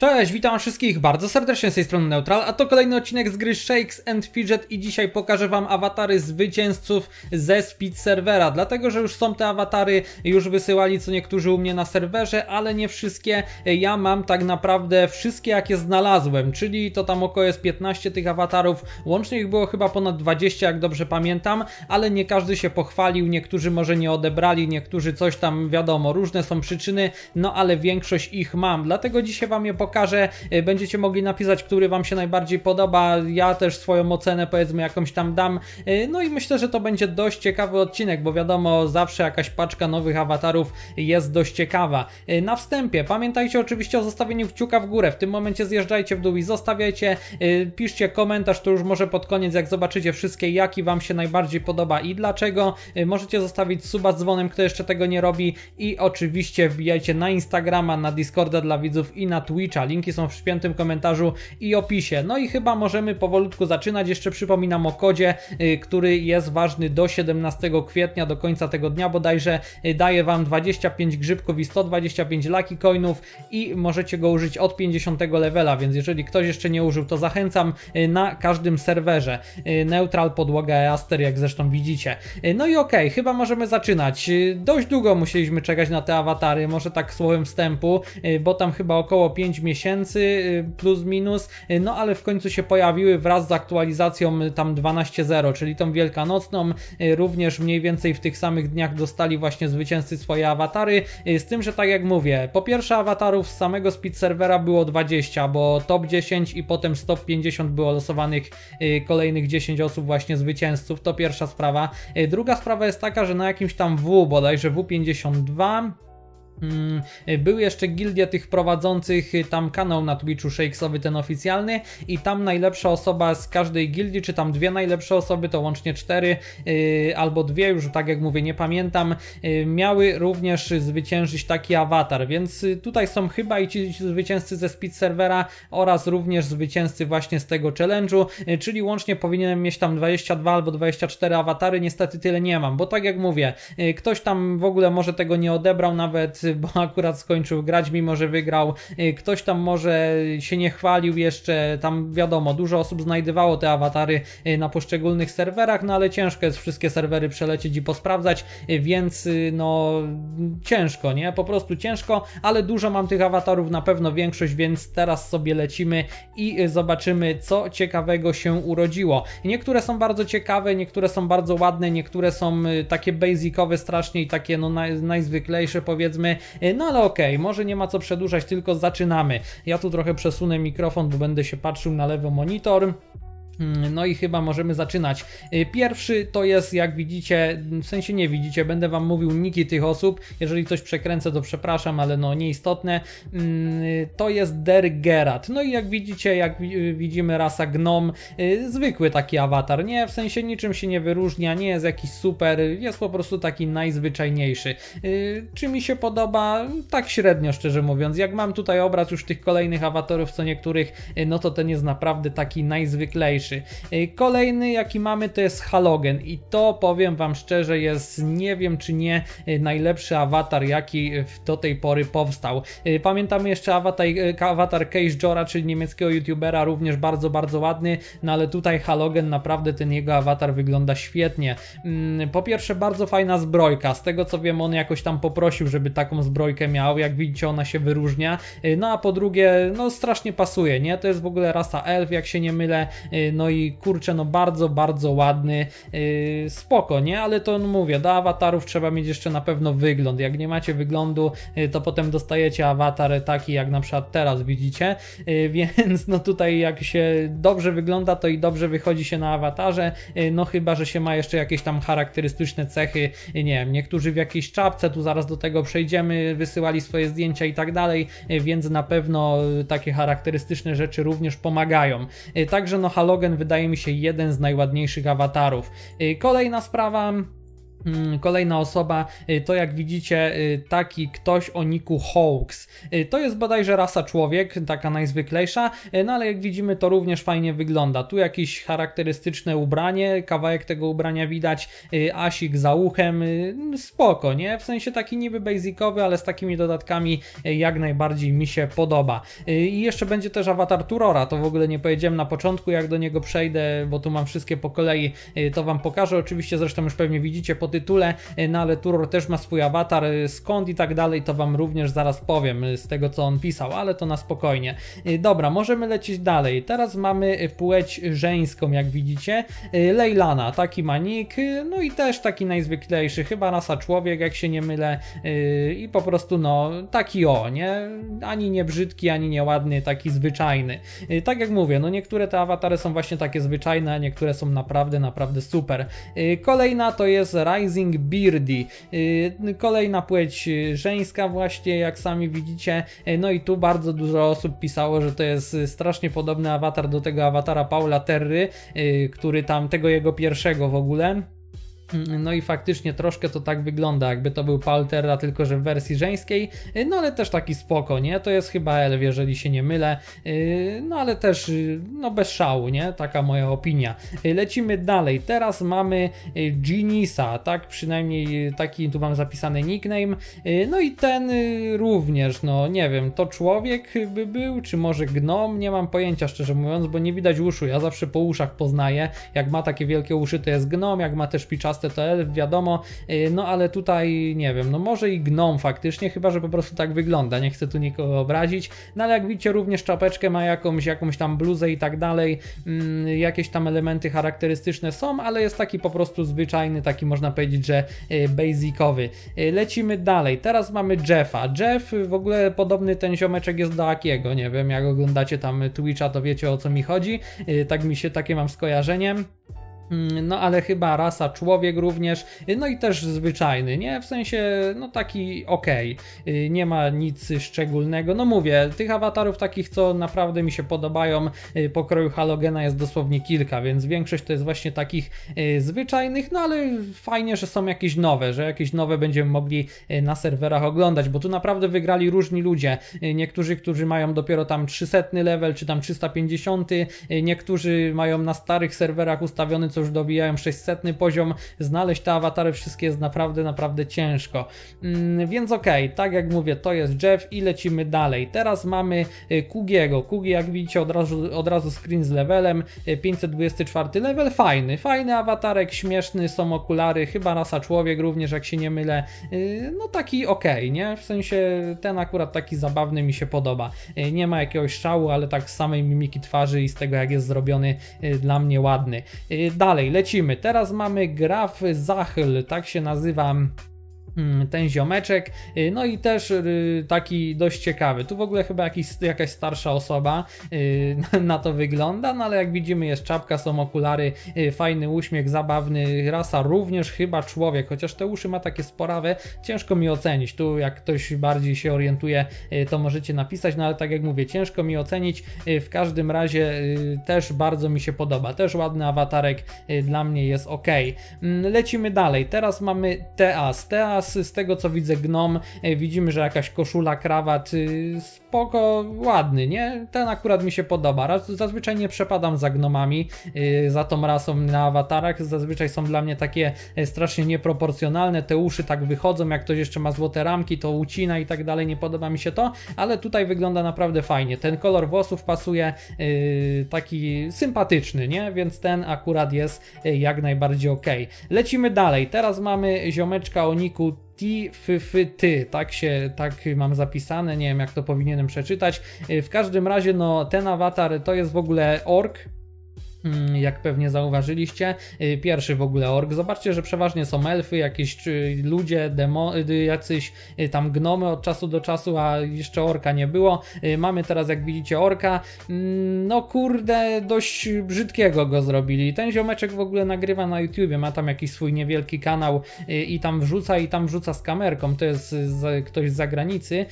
Cześć, witam wszystkich bardzo serdecznie z tej strony Neutral, a to kolejny odcinek z gry Shakes and Fidget i dzisiaj pokażę wam awatary zwycięzców ze Speed Serwera, dlatego, że już są te awatary, już wysyłali co niektórzy u mnie na serwerze, ale nie wszystkie, ja mam tak naprawdę wszystkie jakie znalazłem, czyli to tam około jest 15 tych awatarów, łącznie ich było chyba ponad 20 jak dobrze pamiętam, ale nie każdy się pochwalił, niektórzy może nie odebrali, niektórzy coś tam wiadomo, różne są przyczyny, no ale większość ich mam, dlatego dzisiaj wam je pokażę pokażę, y, będziecie mogli napisać, który Wam się najbardziej podoba, ja też swoją ocenę powiedzmy jakąś tam dam, y, no i myślę, że to będzie dość ciekawy odcinek, bo wiadomo, zawsze jakaś paczka nowych awatarów jest dość ciekawa. Y, na wstępie pamiętajcie oczywiście o zostawieniu kciuka w górę, w tym momencie zjeżdżajcie w dół i zostawiajcie, piszcie komentarz, to już może pod koniec, jak zobaczycie wszystkie, jaki Wam się najbardziej podoba i dlaczego. Możecie zostawić suba z dzwonem, kto jeszcze tego nie robi i oczywiście wbijajcie na Instagrama, na Discorda dla widzów i na Twitcha, Linki są w świętym komentarzu i opisie. No i chyba możemy powolutku zaczynać. Jeszcze przypominam o kodzie, y, który jest ważny do 17 kwietnia, do końca tego dnia bodajże. Y, Daje Wam 25 grzybków i 125 laki coinów i możecie go użyć od 50 levela, więc jeżeli ktoś jeszcze nie użył, to zachęcam y, na każdym serwerze. Neutral, podłoga Aster, jak zresztą widzicie. No i okej, okay, chyba możemy zaczynać. Dość długo musieliśmy czekać na te awatary, może tak słowem wstępu, bo tam chyba około 5 minut miesięcy y, plus minus, y, no ale w końcu się pojawiły wraz z aktualizacją y, tam 12.0, czyli tą wielkanocną, również mniej więcej w tych samych dniach dostali właśnie zwycięzcy swoje awatary, z tym, że tak jak mówię, po pierwsze awatarów z samego speed serwera było 20, bo top 10 i potem top 50 było losowanych kolejnych 10 osób właśnie zwycięzców, to pierwsza sprawa. Druga sprawa jest taka, że na jakimś tam W, bodajże W52, Mm, y, Był jeszcze gildia tych prowadzących y, tam kanał na Twitchu Shakesowy, ten oficjalny i tam najlepsza osoba z każdej gildii, czy tam dwie najlepsze osoby, to łącznie cztery y, albo dwie, już tak jak mówię, nie pamiętam, miały również zwyciężyć taki awatar, więc tutaj są chyba i ci zwycięzcy ze speed servera oraz również zwycięzcy właśnie z tego challenge'u, czyli łącznie powinienem mieć tam 22 albo 24 awatary, niestety tyle nie mam, bo tak jak mówię, ktoś tam w ogóle może tego nie odebrał nawet bo akurat skończył grać, mimo że wygrał. Y, ktoś tam może się nie chwalił jeszcze, tam wiadomo, dużo osób znajdywało te awatary y, na poszczególnych serwerach, no ale ciężko jest wszystkie serwery przelecieć i posprawdzać, y, więc no ciężko, nie? Po prostu ciężko, ale dużo mam tych awatarów, na pewno większość, więc teraz sobie lecimy i zobaczymy, co ciekawego się urodziło. Niektóre są bardzo ciekawe, niektóre są bardzo ładne, niektóre są takie basicowe strasznie i takie no naj, najzwyklejsze powiedzmy, E, no ale okej, okay, może nie ma co przedłużać, tylko zaczynamy. Ja tu trochę przesunę mikrofon, bo będę się patrzył na lewy monitor. Mm, no i chyba możemy zaczynać. Y, pierwszy to jest, jak widzicie, w sensie nie widzicie, będę wam mówił niki tych osób. Jeżeli coś przekręcę, to przepraszam, ale no nieistotne. Mm, y, to jest Der Gerat. No i jak widzicie, jak y, widzimy rasa Gnom, zwykły taki awatar, nie? W sensie niczym się nie wyróżnia, nie jest jakiś super, jest po prostu taki najzwyczajniejszy. Czy mi się podoba? Tak średnio, szczerze mówiąc. Jak mam tutaj obraz już tych kolejnych awatarów, co niektórych, no to ten jest naprawdę taki najzwyklejszy. Y, kolejny jaki mamy to jest Halogen i to powiem wam szczerze jest nie wiem czy nie y, najlepszy awatar jaki y, do tej pory powstał. Pamiętamy jeszcze awatar, awatar Case Jora, czyli niemieckiego youtubera, również bardzo, bardzo ładny, no ale tutaj Halogen naprawdę ten jego awatar wygląda świetnie. Mm, po pierwsze bardzo fajna zbrojka, z tego co wiem on jakoś tam poprosił, żeby taką zbrojkę miał, jak widzicie ona się wyróżnia, no a po drugie no strasznie pasuje, nie? To jest w ogóle rasa elf, jak się nie mylę, no i kurczę, no bardzo, bardzo ładny, yy, spoko, nie? Ale to mówię, do awatarów trzeba mieć jeszcze na pewno wygląd. Jak nie macie wyglądu, yy, to potem dostajecie awatar taki, jak na przykład teraz widzicie, yy, więc no tutaj jak się dobrze wygląda, to i dobrze wychodzi się na awatarze, y, no chyba, że się ma jeszcze jakieś tam charakterystyczne cechy, y, nie wiem, niektórzy w jakiejś czapce, tu zaraz do tego przejdziemy, wysyłali swoje zdjęcia i tak dalej, y, więc na pewno takie charakterystyczne rzeczy również pomagają. Także no halogen Dragon wydaje mi się jeden z najładniejszych awatarów. Y, kolejna sprawa, Mm, kolejna osoba y, to jak widzicie y, taki ktoś o niku Hawks. Y, to jest bodajże rasa człowiek, taka najzwyklejsza, no ale jak widzimy to również fajnie wygląda. Tu jakieś charakterystyczne ubranie, kawałek tego ubrania widać, asik za uchem, no spoko, nie? W sensie taki niby basicowy, ale z takimi dodatkami jak najbardziej mi się podoba. I jeszcze będzie też awatar Turora, to w ogóle nie powiedziałem na początku, jak do niego przejdę, bo tu mam wszystkie po kolei, to Wam pokażę. Oczywiście zresztą już pewnie widzicie po tytule, e, no ale Turor też ma swój awatar, e, skąd i tak dalej, to Wam również zaraz powiem e, z tego co on pisał, ale to na spokojnie. Dobra, możemy lecieć dalej. Teraz mamy płeć żeńską, jak widzicie. Leylana, taki manik, no i też taki najzwyklejszy, chyba rasa człowiek, jak się nie mylę. I po prostu no, taki o, nie? Ani nie brzydki, ani nieładny, taki zwyczajny. Tak jak mówię, no niektóre te awatary są właśnie takie zwyczajne, a niektóre są naprawdę, naprawdę super. Kolejna to jest Raj Rising Beardy. Y, kolejna płeć y, żeńska właśnie, jak sami widzicie. Y, no i tu bardzo dużo osób pisało, że to jest strasznie podobny awatar do tego awatara Paula Terry, który tam, tego jego pierwszego w ogóle no i faktycznie troszkę to tak wygląda, jakby to był Paltera, tylko że w wersji żeńskiej, y, no ale też taki spoko, nie? To jest chyba Elw, jeżeli się nie mylę, y, no ale też y, no bez szału, nie? Taka moja opinia. Lecimy dalej, teraz mamy Genisa, tak? Przynajmniej taki tu mam zapisany nickname, no i ten również, no nie wiem, to człowiek by był, czy może gnom, nie mam pojęcia szczerze mówiąc, bo nie widać uszu, ja zawsze po uszach poznaję, jak ma takie wielkie uszy to jest gnom, jak ma też piczas TTL, wiadomo, y, no ale tutaj nie wiem, no może i gnom faktycznie, chyba że po prostu tak wygląda, nie chcę tu nikogo obrazić, no ale jak widzicie również czapeczkę ma jakąś, jakąś tam bluzę i tak dalej, mm, jakieś tam elementy charakterystyczne są, ale jest taki po prostu zwyczajny, taki można powiedzieć, że y, basicowy. Y, lecimy dalej, teraz mamy Jeffa. Jeff w ogóle podobny ten ziomeczek jest do Akiego, nie wiem, jak oglądacie tam Twitcha, to wiecie o co mi chodzi, tak mi się, takie mam skojarzenie. Mm, no ale chyba rasa człowiek również, no i też zwyczajny, nie? W sensie, no taki okej, okay. nie ma nic szczególnego. No mówię, tych awatarów takich, co naprawdę mi się podobają, y, pokroju halogena jest dosłownie kilka, więc większość to jest właśnie takich y, zwyczajnych, no ale fajnie, że są jakieś nowe, że jakieś nowe będziemy mogli y, na serwerach oglądać, bo tu naprawdę wygrali różni ludzie. Niektórzy, którzy mają dopiero tam 300 level, czy tam 350, niektórzy mają na starych serwerach ustawiony co co już dobijają 600 poziom, znaleźć te awatary wszystkie jest naprawdę, naprawdę ciężko. Mm, więc okej, okay, tak jak mówię, to jest Jeff i lecimy dalej. Teraz mamy y, Kugiego. Kugi, jak widzicie, od razu, od razu screen z levelem, 524 y, level, fajny, fajny awatarek, śmieszny, są okulary, chyba rasa człowiek również, jak się nie mylę. Y, no taki okej, okay, nie? W sensie ten akurat taki zabawny mi się podoba. Nie ma jakiegoś szału, ale tak z samej mimiki twarzy i z tego jak jest zrobiony dla mnie ładny. Dalej Dalej, lecimy. Teraz mamy graf Zachyl, tak się nazywa Mm, ten ziomeczek, y, no i też y, taki dość ciekawy. Tu w ogóle chyba jakiś, jakaś starsza osoba y, na to wygląda, no ale jak widzimy jest czapka, są okulary, fajny uśmiech, zabawny, rasa również chyba człowiek, chociaż te uszy ma takie sporawe, ciężko mi ocenić. Tu jak ktoś bardziej się orientuje, to możecie napisać, no ale tak jak mówię, ciężko mi ocenić. W każdym razie też bardzo mi się podoba, też ładny awatarek dla mnie jest ok. Mm, lecimy dalej, teraz mamy Teas. Teas teraz z tego co widzę gnom, e, widzimy, że jakaś koszula, krawat, y, spoko, ładny, nie? Ten akurat mi się podoba. Zazwyczaj nie przepadam za gnomami, y, za tą rasą na awatarach, zazwyczaj są dla mnie takie e, strasznie nieproporcjonalne, te uszy tak wychodzą, jak ktoś jeszcze ma złote ramki, to ucina i tak dalej, nie podoba mi się to, ale tutaj wygląda naprawdę fajnie. Ten kolor włosów pasuje y, taki sympatyczny, nie? Więc ten akurat jest e, jak najbardziej ok. Lecimy dalej, teraz mamy ziomeczka oniku tytuł ty tak się, tak mam zapisane, nie wiem jak to powinienem przeczytać. Y, w każdym razie, no ten awatar to jest w ogóle ork, Mm, jak pewnie zauważyliście. Y, pierwszy w ogóle ork. Zobaczcie, że przeważnie są elfy, jakieś ludzie, demo, y, jacyś y, tam gnomy od czasu do czasu, a jeszcze orka nie było. Mamy teraz, jak widzicie, orka. Mm, no kurde, dość brzydkiego go zrobili. Ten ziomeczek w ogóle nagrywa na YouTubie, ma tam jakiś swój niewielki kanał i tam wrzuca, i tam wrzuca z kamerką. To jest z, ktoś z zagranicy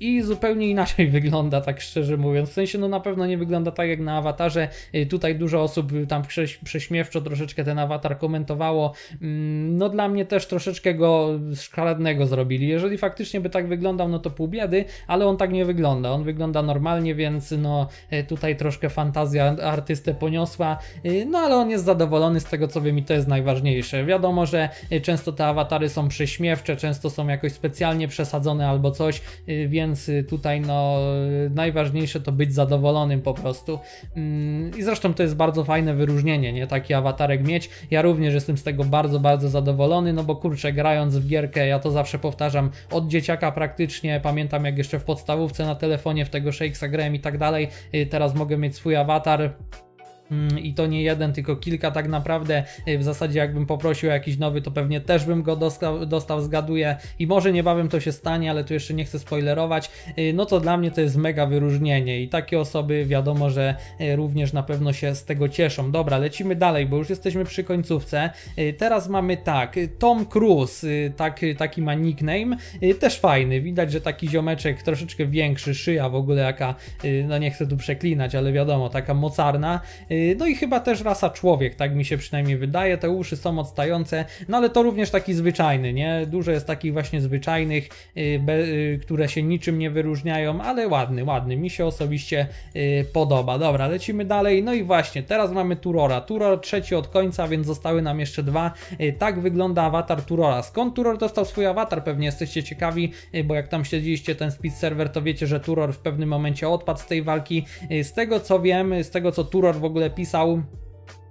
i zupełnie inaczej wygląda, tak szczerze mówiąc. W sensie, no na pewno nie wygląda tak jak na awatarze. Tutaj dużo osób tam prześmiewczo troszeczkę ten awatar komentowało. Mm, no dla mnie też troszeczkę go szkaradnego zrobili. Jeżeli faktycznie by tak wyglądał, no to pół biedy, ale on tak nie wygląda. On wygląda normalnie, więc no e, tutaj troszkę fantazja artystę poniosła. E, no ale on jest zadowolony z tego, co wiem i to jest najważniejsze. Wiadomo, że e, często te awatary są prześmiewcze, często są jakoś specjalnie przesadzone albo coś, więc tutaj no najważniejsze to być zadowolonym po prostu. Mm, I zresztą to jest bardzo fajne wyróżnienie, nie? Taki awatarek mieć. Ja również jestem z tego bardzo, bardzo zadowolony, no bo kurczę, grając w gierkę, ja to zawsze powtarzam, od dzieciaka praktycznie, pamiętam jak jeszcze w podstawówce na telefonie w tego Shakesa grałem i tak dalej, y, teraz mogę mieć swój awatar. Mm, i to nie jeden, tylko kilka tak naprawdę. Y, w zasadzie jakbym poprosił o jakiś nowy, to pewnie też bym go dostał, dostał zgaduję i może niebawem to się stanie, ale tu jeszcze nie chcę spoilerować. Y, no to dla mnie to jest mega wyróżnienie i takie osoby wiadomo, że y, również na pewno się z tego cieszą. Dobra, lecimy dalej, bo już jesteśmy przy końcówce. Teraz mamy tak, Tom Cruise, tak, taki ma nickname, też fajny, widać, że taki ziomeczek troszeczkę większy, szyja w ogóle jaka, no nie chcę tu przeklinać, ale wiadomo, taka mocarna Yy, no i chyba też rasa człowiek, tak mi się przynajmniej wydaje. Te uszy są odstające, no ale to również taki zwyczajny, nie? Dużo jest takich właśnie zwyczajnych, yy, yy, które się niczym nie wyróżniają, ale ładny, ładny. Mi się osobiście podoba. Dobra, lecimy dalej. No i właśnie, teraz mamy Turora. Turor trzeci od końca, więc zostały nam jeszcze dwa. Tak wygląda awatar Turora. Skąd Turor dostał swój awatar? Pewnie jesteście ciekawi, bo jak tam śledziliście ten speed server, to wiecie, że Turor w pewnym momencie odpadł z tej walki. Z tego co wiem, z tego co Turor w ogóle pisał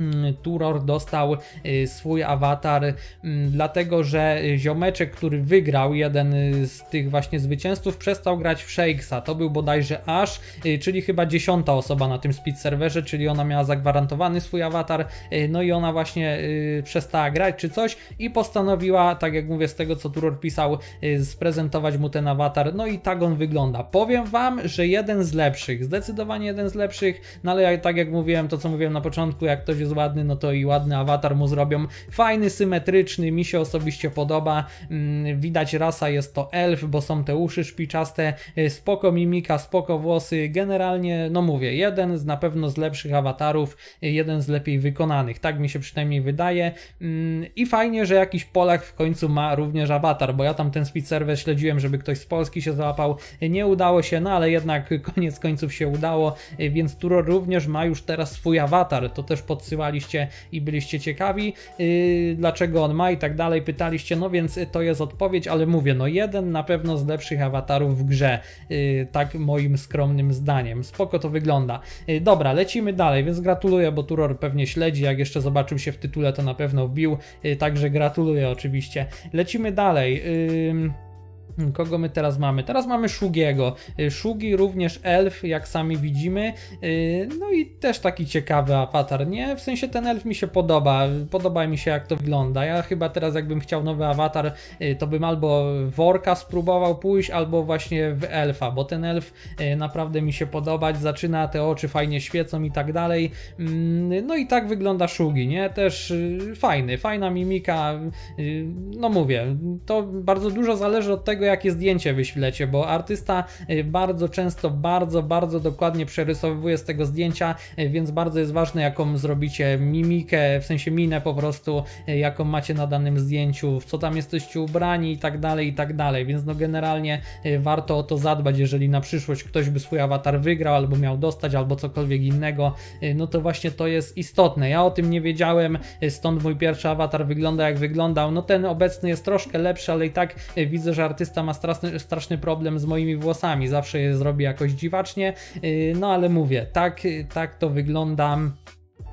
Mm, Turor dostał y, swój awatar, mm, dlatego że ziomeczek, który wygrał, jeden y, z tych właśnie zwycięzców, przestał grać w Shakesa. To był bodajże Ash, y, czyli chyba dziesiąta osoba na tym speed serwerze, czyli ona miała zagwarantowany swój awatar, no i ona właśnie przestała grać czy coś i postanowiła, tak jak mówię, z tego co Turor pisał, sprezentować mu ten awatar. No i tak on wygląda. Powiem Wam, że jeden z lepszych, zdecydowanie jeden z lepszych, no ale tak jak mówiłem, to co mówiłem na początku, jak ktoś jest ładny, no to i ładny awatar mu zrobią. Fajny, symetryczny, mi się osobiście podoba. Mm, widać rasa jest to elf, bo są te uszy szpiczaste, y, spoko mimika, spoko włosy. Generalnie, no mówię, jeden z na pewno z lepszych awatarów, y, jeden z lepiej wykonanych. Tak mi się przynajmniej wydaje. Mm, I fajnie, że jakiś Polak w końcu ma również awatar, bo ja tam ten speed server śledziłem, żeby ktoś z Polski się załapał. Nie udało się, no ale jednak koniec końców się udało, y, więc Turo również ma już teraz swój awatar. To też podsumowuję wysyłaliście i byliście ciekawi, yy, dlaczego on ma i tak dalej, pytaliście, no więc to jest odpowiedź, ale mówię, no jeden na pewno z lepszych awatarów w grze, yy, tak moim skromnym zdaniem. Spoko to wygląda. Yy, dobra, lecimy dalej, więc gratuluję, bo Turor pewnie śledzi, jak jeszcze zobaczył się w tytule, to na pewno wbił, y, także gratuluję oczywiście. Lecimy dalej. Hmm, kogo my teraz mamy? Teraz mamy Szugiego. Y, Szugi również elf, jak sami widzimy. Y, no i też taki ciekawy awatar, nie? W sensie ten elf mi się podoba. Podoba mi się jak to wygląda. Ja chyba teraz jakbym chciał nowy awatar, y, to bym albo worka spróbował pójść, albo właśnie w elfa, bo ten elf naprawdę mi się podobać. Zaczyna, te oczy fajnie świecą i tak dalej. Mm, no i tak wygląda Szugi, nie? Też fajny, fajna mimika. No mówię, to bardzo dużo zależy od tego, tego, jakie zdjęcie wyślecie, bo artysta y, bardzo często, bardzo, bardzo dokładnie przerysowuje z tego zdjęcia, y, więc bardzo jest ważne, jaką zrobicie mimikę, w sensie minę po prostu, y, jaką macie na danym zdjęciu, w co tam jesteście ubrani i tak dalej, i tak dalej. Więc no generalnie warto o to zadbać, jeżeli na przyszłość ktoś by swój awatar wygrał, albo miał dostać, albo cokolwiek innego, no to właśnie to jest istotne. Ja o tym nie wiedziałem, stąd mój pierwszy awatar wygląda jak wyglądał. No ten obecny jest troszkę lepszy, ale i tak widzę, że artysta artysta ma straszny, straszny problem z moimi włosami, zawsze je zrobi jakoś dziwacznie, y, no ale mówię, tak, tak to wyglądam.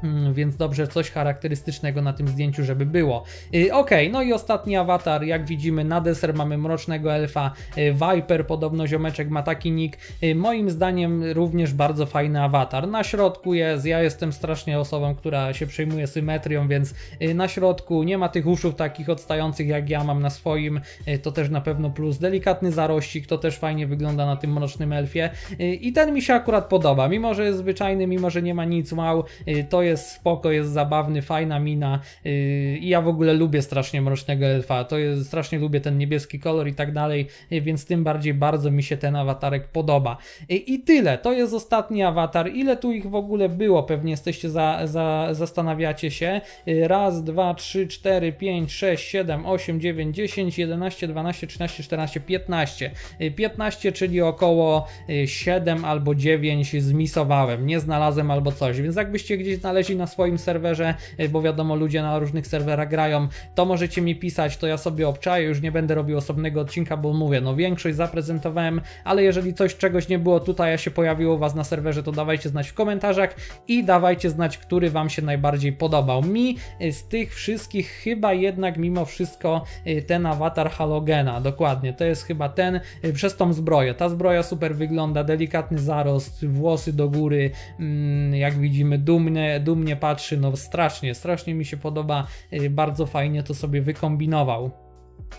Mm, więc dobrze coś charakterystycznego na tym zdjęciu, żeby było. Y, ok, no i ostatni awatar, jak widzimy na deser mamy mrocznego elfa y, Viper, podobno ziomeczek ma taki nick. Y, moim zdaniem również bardzo fajny awatar. Na środku jest, ja jestem strasznie osobą, która się przejmuje symetrią, więc na środku nie ma tych uszów takich odstających jak ja mam na swoim, to też na pewno plus. Delikatny zarościk, to też fajnie wygląda na tym mrocznym elfie i ten mi się akurat podoba, mimo że jest zwyczajny, mimo że nie ma nic wow, to jest spoko, jest zabawny, fajna mina yy, i ja w ogóle lubię strasznie Mrocznego Elfa, to jest, strasznie lubię ten niebieski kolor i tak dalej, yy, więc tym bardziej bardzo mi się ten awatarek podoba. Yy, I tyle, to jest ostatni awatar, ile tu ich w ogóle było, pewnie jesteście za, za, zastanawiacie się. Raz, dwa, trzy, cztery, pięć, sześć, siedem, osiem, dziewięć, dziesięć, jedenaście, dwanaście, trzynaście, czternaście, piętnaście. Piętnaście, czyli około siedem albo dziewięć zmisowałem, nie znalazłem albo coś, więc jakbyście gdzieś znaleźli na swoim serwerze, y, bo wiadomo, ludzie na różnych serwerach grają, to możecie mi pisać, to ja sobie obczaję, już nie będę robił osobnego odcinka, bo mówię, no większość zaprezentowałem, ale jeżeli coś czegoś nie było tutaj, a się pojawiło u Was na serwerze, to dawajcie znać w komentarzach i dawajcie znać, który Wam się najbardziej podobał. Mi y, z tych wszystkich chyba jednak mimo wszystko y, ten awatar halogena, dokładnie, to jest chyba ten, przez tą zbroję. Ta zbroja super wygląda, delikatny zarost, włosy do góry, mm, jak widzimy dumny dumnie, patrzy, no strasznie, strasznie mi się podoba, e, bardzo fajnie to sobie wykombinował.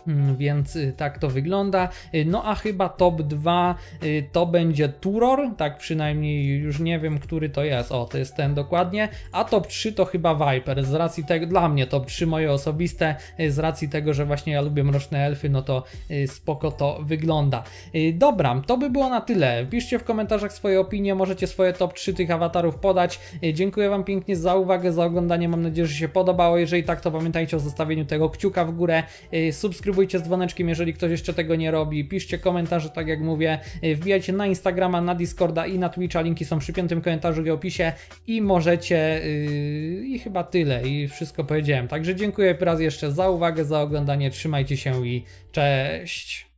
Mm, więc y, tak to wygląda. Y, no a chyba top 2 y, to będzie Turor, tak przynajmniej już nie wiem, który to jest. O, to jest ten dokładnie. A top 3 to chyba Viper. Z racji tego, dla mnie top 3 moje osobiste, z racji tego, że właśnie ja lubię mroczne elfy, no to spoko to wygląda. Dobra, to by było na tyle. Piszcie w komentarzach swoje opinie, możecie swoje top 3 tych awatarów podać. Dziękuję Wam pięknie za uwagę, za oglądanie. Mam nadzieję, że się podobało. Jeżeli tak, to pamiętajcie o zostawieniu tego kciuka w górę. Sub subskrybujcie z dzwoneczkiem, jeżeli ktoś jeszcze tego nie robi, piszcie komentarze, tak jak mówię, e, wbijajcie na Instagrama, na Discorda i na Twitcha, linki są przy piątym komentarzu w opisie i możecie yy, i chyba tyle i wszystko powiedziałem. Także dziękuję raz jeszcze za uwagę, za oglądanie, trzymajcie się i cześć!